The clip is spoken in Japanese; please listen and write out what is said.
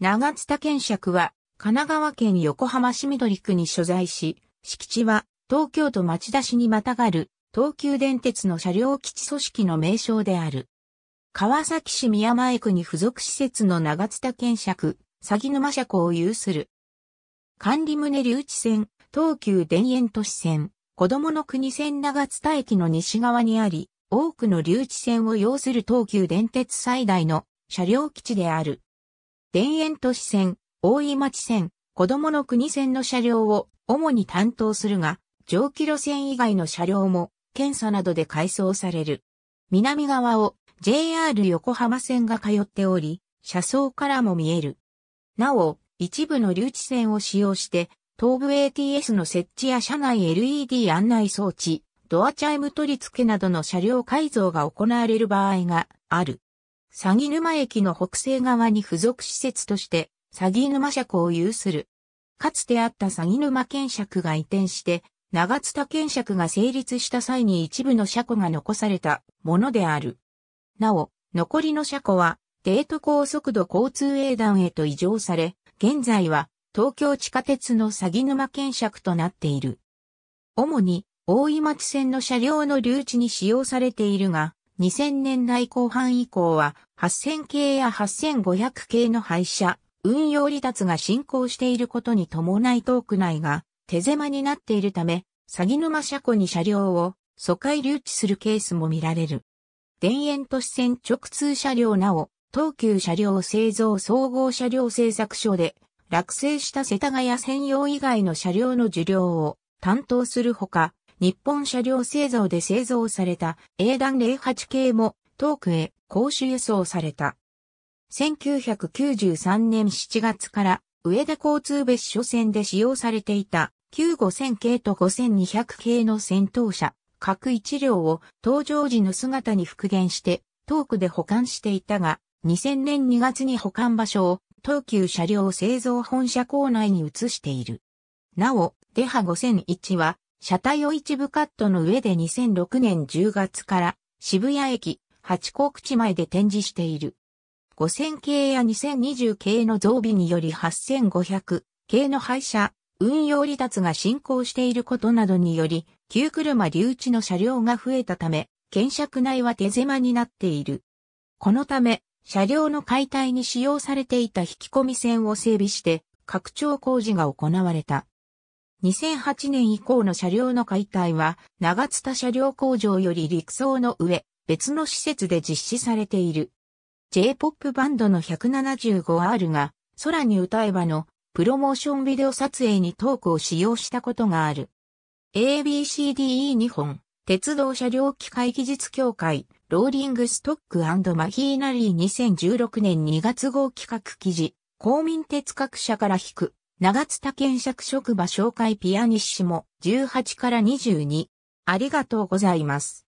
長津田賢爵は、神奈川県横浜市緑区に所在し、敷地は東京都町田市にまたがる東急電鉄の車両基地組織の名称である。川崎市宮前区に付属施設の長津田賢詐鷺沼車庫を有する。管理棟留置線、東急田園都市線、子供の国線長津田駅の西側にあり、多くの留置線を要する東急電鉄最大の車両基地である。田園都市線、大井町線、子供の国線の車両を主に担当するが、上記路線以外の車両も検査などで改装される。南側を JR 横浜線が通っており、車窓からも見える。なお、一部の留置線を使用して、東部 ATS の設置や車内 LED 案内装置、ドアチャイム取り付けなどの車両改造が行われる場合がある。鷺沼駅の北西側に付属施設として、鷺沼車庫を有する。かつてあった鷺沼検釈が移転して、長津田検釈が成立した際に一部の車庫が残されたものである。なお、残りの車庫は、デート高速度交通営団へと移譲され、現在は東京地下鉄の鷺沼検釈となっている。主に大井町線の車両の留置に使用されているが、2000年代後半以降は8000系や8500系の廃車、運用離脱が進行していることに伴いトーク内が手狭になっているため、鷺沼車庫に車両を疎開留置するケースも見られる。田園都市線直通車両なお、東急車両製造総合車両製作所で、落成した世田谷専用以外の車両の受領を担当するほか、日本車両製造で製造された A 弾08系も遠くへ公衆輸送された。1993年7月から上田交通別所線で使用されていた旧5000系と5200系の戦闘車各1両を登場時の姿に復元して遠くで保管していたが2000年2月に保管場所を東急車両製造本社構内に移している。なお、デハ5001は車体を一部カットの上で2006年10月から渋谷駅八甲口前で展示している。5000系や2020系の増備により8500系の廃車、運用離脱が進行していることなどにより、旧車留置の車両が増えたため、検釈内は手狭になっている。このため、車両の解体に使用されていた引き込み線を整備して、拡張工事が行われた。2008年以降の車両の解体は、長津田車両工場より陸送の上、別の施設で実施されている。J-POP バンドの 175R が、空に歌えばの、プロモーションビデオ撮影にトークを使用したことがある。ABCDE 日本、鉄道車両機械技術協会、ローリングストックマヒーナリー2016年2月号企画記事、公民鉄各社から引く。長津田県爵職場紹介ピアニッシモ18から22。ありがとうございます。